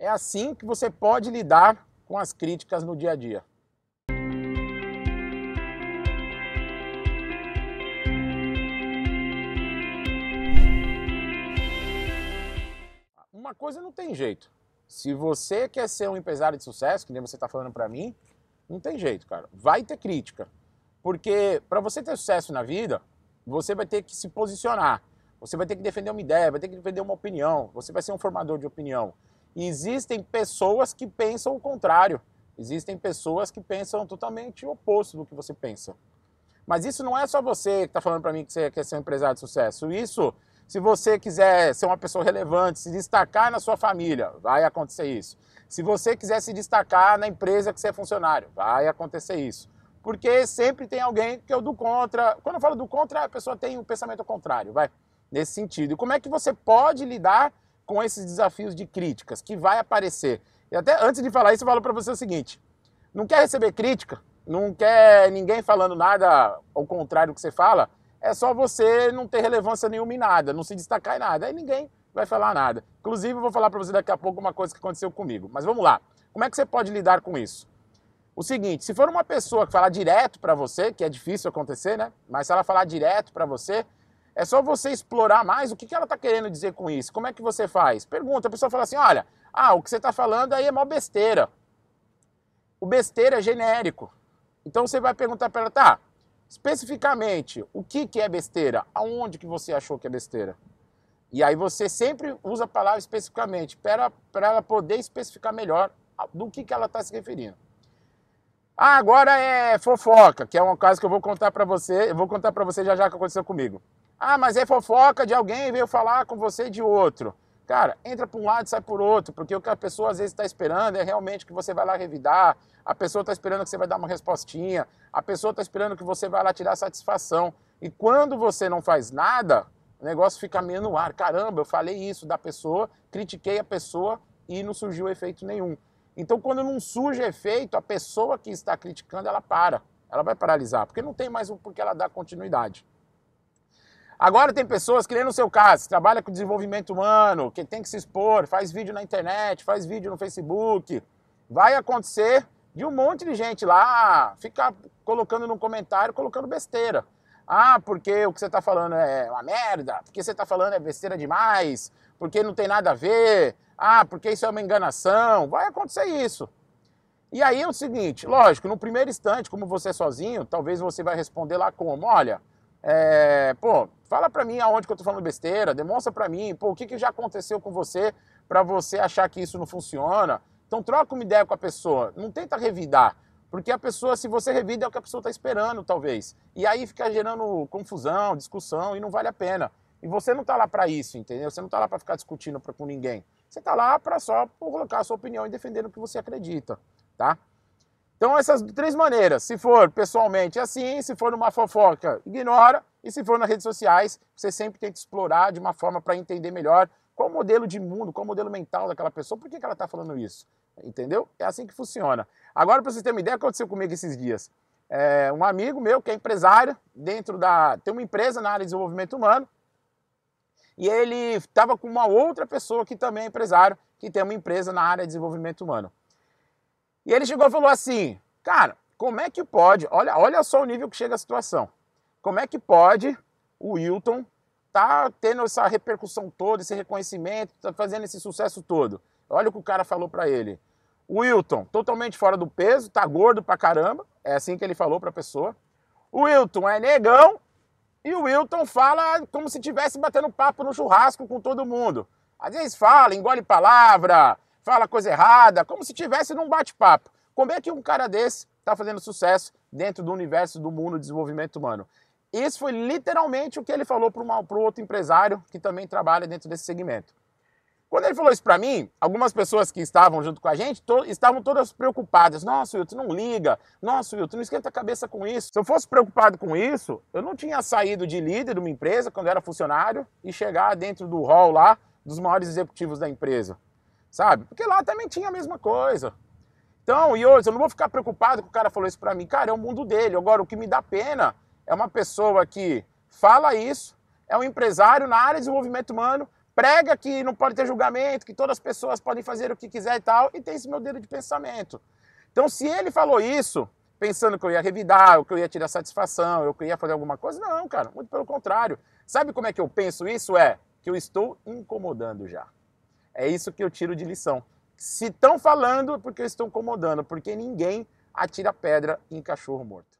É assim que você pode lidar com as críticas no dia a dia. Uma coisa não tem jeito. Se você quer ser um empresário de sucesso, que nem você está falando para mim, não tem jeito, cara. Vai ter crítica. Porque para você ter sucesso na vida, você vai ter que se posicionar. Você vai ter que defender uma ideia, vai ter que defender uma opinião. Você vai ser um formador de opinião. E existem pessoas que pensam o contrário. Existem pessoas que pensam totalmente o oposto do que você pensa. Mas isso não é só você que está falando para mim que você quer ser um empresário de sucesso. Isso, se você quiser ser uma pessoa relevante, se destacar na sua família, vai acontecer isso. Se você quiser se destacar na empresa que você é funcionário, vai acontecer isso. Porque sempre tem alguém que eu do contra. Quando eu falo do contra, a pessoa tem o um pensamento contrário, vai. Nesse sentido. E como é que você pode lidar com esses desafios de críticas que vai aparecer. E até antes de falar isso, eu falo para você o seguinte: não quer receber crítica, não quer ninguém falando nada ao contrário do que você fala, é só você não ter relevância nenhuma em nada, não se destacar em nada. Aí ninguém vai falar nada. Inclusive, eu vou falar para você daqui a pouco uma coisa que aconteceu comigo. Mas vamos lá. Como é que você pode lidar com isso? O seguinte, se for uma pessoa que falar direto para você, que é difícil acontecer, né? Mas se ela falar direto para você, é só você explorar mais o que, que ela está querendo dizer com isso. Como é que você faz? Pergunta, a pessoa fala assim: olha, ah, o que você está falando aí é mó besteira. O besteira é genérico. Então você vai perguntar para ela, tá, especificamente, o que, que é besteira? Aonde que você achou que é besteira? E aí você sempre usa a palavra especificamente, para ela poder especificar melhor do que, que ela está se referindo. Ah, agora é fofoca, que é um caso que eu vou contar para você, eu vou contar para você já já que aconteceu comigo. Ah, mas é fofoca de alguém, veio falar com você de outro. Cara, entra por um lado e sai por outro, porque o que a pessoa às vezes está esperando é realmente que você vai lá revidar, a pessoa está esperando que você vai dar uma respostinha, a pessoa está esperando que você vai lá tirar satisfação. E quando você não faz nada, o negócio fica meio no ar. Caramba, eu falei isso da pessoa, critiquei a pessoa e não surgiu efeito nenhum. Então, quando não surge efeito, a pessoa que está criticando, ela para. Ela vai paralisar, porque não tem mais o um porquê ela dar continuidade. Agora tem pessoas que nem no seu caso, trabalha com desenvolvimento humano, que tem que se expor, faz vídeo na internet, faz vídeo no Facebook. Vai acontecer de um monte de gente lá ficar colocando no comentário, colocando besteira. Ah, porque o que você está falando é uma merda, porque você está falando é besteira demais, porque não tem nada a ver, ah, porque isso é uma enganação. Vai acontecer isso. E aí é o seguinte, lógico, no primeiro instante, como você é sozinho, talvez você vai responder lá como, olha, é, pô, fala pra mim aonde que eu tô falando besteira, demonstra pra mim, pô, o que, que já aconteceu com você para você achar que isso não funciona. Então troca uma ideia com a pessoa, não tenta revidar, porque a pessoa, se você revida, é o que a pessoa está esperando, talvez. E aí fica gerando confusão, discussão e não vale a pena. E você não tá lá para isso, entendeu? Você não tá lá para ficar discutindo pra, com ninguém. Você tá lá para só colocar a sua opinião e defender o que você acredita, tá? Então, essas três maneiras, se for pessoalmente é assim, se for numa fofoca, ignora, e se for nas redes sociais, você sempre tenta explorar de uma forma para entender melhor qual o modelo de mundo, qual o modelo mental daquela pessoa, por que, que ela está falando isso, entendeu? É assim que funciona. Agora, para vocês terem uma ideia, aconteceu comigo esses dias. É, um amigo meu que é empresário, dentro da. tem uma empresa na área de desenvolvimento humano, e ele estava com uma outra pessoa que também é empresário, que tem uma empresa na área de desenvolvimento humano. E ele chegou e falou assim: Cara, como é que pode? Olha, olha só o nível que chega a situação. Como é que pode o Wilton tá tendo essa repercussão toda, esse reconhecimento, tá fazendo esse sucesso todo? Olha o que o cara falou para ele. O Wilton, totalmente fora do peso, tá gordo pra caramba. É assim que ele falou pra pessoa. O Wilton é negão e o Wilton fala como se estivesse batendo papo no churrasco com todo mundo. Às vezes fala, engole palavra, fala coisa errada, como se tivesse num bate-papo. Como é que um cara desse está fazendo sucesso dentro do universo do mundo do desenvolvimento humano? Isso foi literalmente o que ele falou para o outro empresário que também trabalha dentro desse segmento. Quando ele falou isso para mim, algumas pessoas que estavam junto com a gente to estavam todas preocupadas. Nossa, Wilton, não liga. Nossa, Wilton, não esquenta a cabeça com isso. Se eu fosse preocupado com isso, eu não tinha saído de líder de uma empresa quando era funcionário e chegar dentro do hall lá dos maiores executivos da empresa sabe? Porque lá também tinha a mesma coisa. Então, e hoje eu não vou ficar preocupado que o cara falou isso para mim. Cara, é o mundo dele. Agora, o que me dá pena é uma pessoa que fala isso, é um empresário na área de desenvolvimento humano, prega que não pode ter julgamento, que todas as pessoas podem fazer o que quiser e tal, e tem esse meu dedo de pensamento. Então, se ele falou isso, pensando que eu ia revidar, ou que eu ia tirar satisfação, ou que eu ia fazer alguma coisa, não, cara, muito pelo contrário. Sabe como é que eu penso isso? É que eu estou incomodando já. É isso que eu tiro de lição. Se estão falando, é porque estão incomodando, porque ninguém atira pedra em cachorro morto.